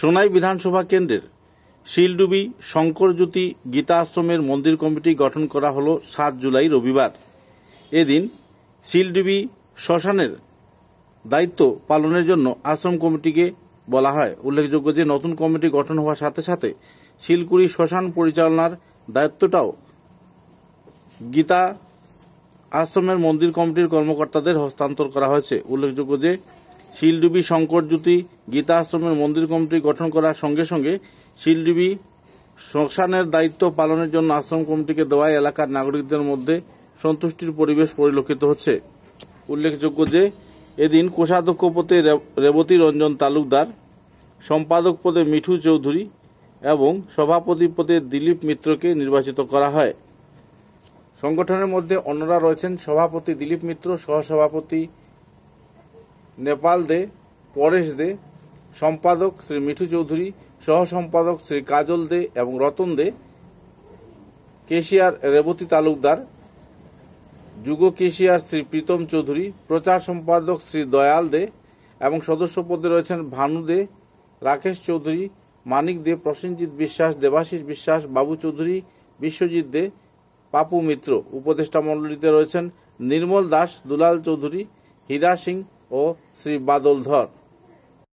সোনাই বিধানসভা কেন্দ্রের শিলডুবি শঙ্করজ্যোতি গীতা আশ্রমের মন্দির কমিটি গঠন করা হল সাত জুলাই রবিবার এদিন শিলডুবি শ্মশানের দায়িত্ব পালনের জন্য আশ্রম কমিটিকে বলা হয় উল্লেখযোগ্য যে নতুন কমিটি গঠন হওয়ার সাথে সাথে শিলকুড়ি শ্মশান পরিচালনার দায়িত্বটাও গীতা আশ্রমের মন্দির কমিটির কর্মকর্তাদের হস্তান্তর করা হয়েছে উল্লেখযোগ্য যে শিলডুবি শঙ্করজ্যোতি গীতা আশ্রমের মন্দির কমিটি গঠন করার সঙ্গে সঙ্গে শিলডিবি শ্মশানের দায়িত্ব পালনের জন্য আশ্রম কমিটিকে দেওয়ায় এলাকার নাগরিকদের মধ্যে সন্তুষ্টির পরিবেশ পরিলক্ষিত হচ্ছে উল্লেখযোগ্য যে এদিন কোষাধ্যক্ষ পদে রেবতী রঞ্জন তালুকদার সম্পাদক পদে মিঠু চৌধুরী এবং সভাপতি পদে দিলীপ মিত্রকে নির্বাচিত করা হয় সংগঠনের মধ্যে অন্যরা রয়েছেন সভাপতি দিলীপ মিত্র সহসভাপতি নেপাল দে পরেশ দে সম্পাদক শ্রী মিঠু চৌধুরী সহ সম্পাদক শ্রী কাজল দে এবং রতন দে কেশিয়ার রেবতী তালুকদার যুগ কেশিয়ার শ্রী প্রীতম চৌধুরী প্রচার সম্পাদক শ্রী দয়াল দে এবং সদস্য পদে রয়েছেন ভানু দে রাকেশ চৌধুরী মানিক দে প্রসেনজিৎ বিশ্বাস দেবাশিস বিশ্বাস বাবু চৌধুরী বিশ্বজিৎ দে পাপু মিত্র উপদেষ্টা মণ্ডলীতে রয়েছেন নির্মল দাস দুলাল চৌধুরী হীরা সিং ও শ্রী বাদল ধর